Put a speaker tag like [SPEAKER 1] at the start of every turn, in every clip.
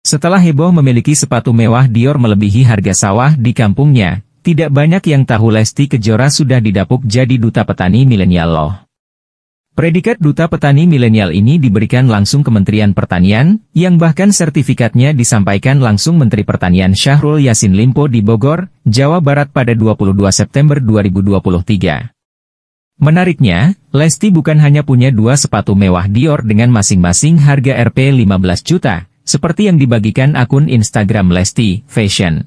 [SPEAKER 1] Setelah heboh memiliki sepatu mewah Dior melebihi harga sawah di kampungnya, tidak banyak yang tahu Lesti Kejora sudah didapuk jadi duta petani milenial loh. Predikat duta petani milenial ini diberikan langsung Kementerian Pertanian, yang bahkan sertifikatnya disampaikan langsung Menteri Pertanian Syahrul Yasin Limpo di Bogor, Jawa Barat pada 22 September 2023. Menariknya, Lesti bukan hanya punya dua sepatu mewah Dior dengan masing-masing harga Rp 15 juta, seperti yang dibagikan akun Instagram Lesti Fashion.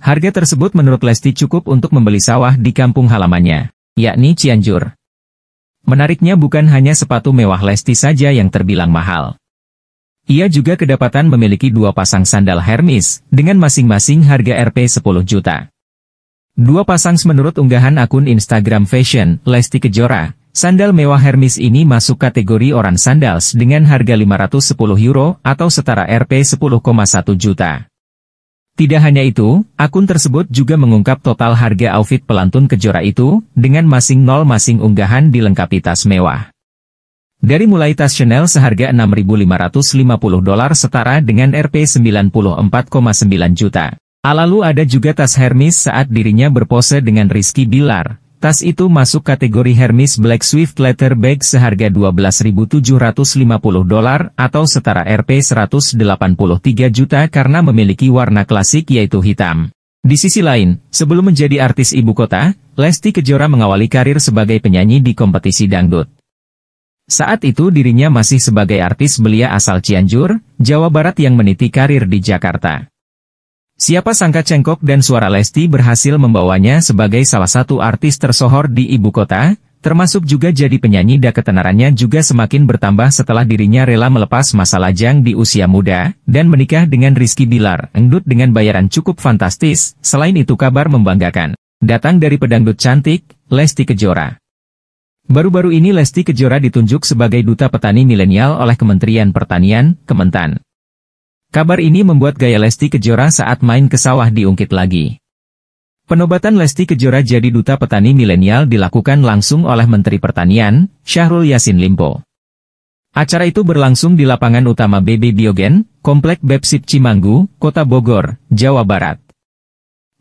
[SPEAKER 1] Harga tersebut menurut Lesti cukup untuk membeli sawah di kampung halamannya, yakni Cianjur. Menariknya bukan hanya sepatu mewah Lesti saja yang terbilang mahal. Ia juga kedapatan memiliki dua pasang sandal Hermes, dengan masing-masing harga Rp 10 juta. Dua pasang menurut unggahan akun Instagram Fashion, Lesti Kejora, Sandal mewah Hermes ini masuk kategori orang sandals dengan harga 510 euro atau setara Rp 10,1 juta. Tidak hanya itu, akun tersebut juga mengungkap total harga outfit pelantun kejora itu, dengan masing nol masing unggahan dilengkapi tas mewah. Dari mulai tas Chanel seharga 6.550 dolar setara dengan Rp 94,9 juta. Lalu ada juga tas Hermes saat dirinya berpose dengan Rizky Bilar, Tas itu masuk kategori Hermes Black Swift Leather Bag seharga 12.750 dolar atau setara Rp 183 juta karena memiliki warna klasik yaitu hitam. Di sisi lain, sebelum menjadi artis ibu kota, Lesti Kejora mengawali karir sebagai penyanyi di kompetisi dangdut. Saat itu dirinya masih sebagai artis belia asal Cianjur, Jawa Barat yang meniti karir di Jakarta. Siapa sangka Cengkok dan suara Lesti berhasil membawanya sebagai salah satu artis tersohor di ibu kota, termasuk juga jadi penyanyi dan ketenarannya juga semakin bertambah setelah dirinya rela melepas masa lajang di usia muda, dan menikah dengan Rizky Bilar, endut dengan bayaran cukup fantastis, selain itu kabar membanggakan. Datang dari pedangdut cantik, Lesti Kejora. Baru-baru ini Lesti Kejora ditunjuk sebagai Duta Petani Milenial oleh Kementerian Pertanian, Kementan. Kabar ini membuat gaya Lesti Kejora saat main ke sawah diungkit lagi. Penobatan Lesti Kejora jadi duta petani milenial dilakukan langsung oleh Menteri Pertanian, Syahrul Yasin Limpo. Acara itu berlangsung di lapangan utama BB Biogen, Komplek Bepsip Cimanggu, Kota Bogor, Jawa Barat.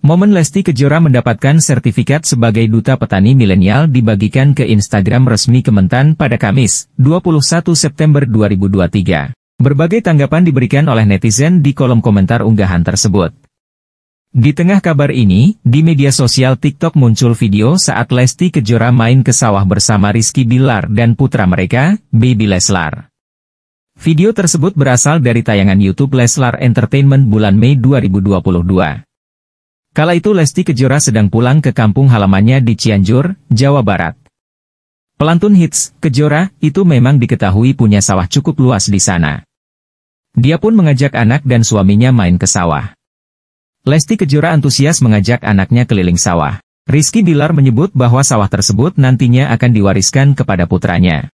[SPEAKER 1] Momen Lesti Kejora mendapatkan sertifikat sebagai Duta Petani Milenial dibagikan ke Instagram resmi Kementan pada Kamis, 21 September 2023. Berbagai tanggapan diberikan oleh netizen di kolom komentar unggahan tersebut. Di tengah kabar ini, di media sosial TikTok muncul video saat Lesti Kejora main ke sawah bersama Rizky Bilar dan putra mereka, Baby Leslar. Video tersebut berasal dari tayangan YouTube Leslar Entertainment bulan Mei 2022. Kala itu Lesti Kejora sedang pulang ke kampung halamannya di Cianjur, Jawa Barat. Pelantun hits, Kejora, itu memang diketahui punya sawah cukup luas di sana. Dia pun mengajak anak dan suaminya main ke sawah. Lesti Kejora antusias mengajak anaknya keliling sawah. Rizky Bilar menyebut bahwa sawah tersebut nantinya akan diwariskan kepada putranya.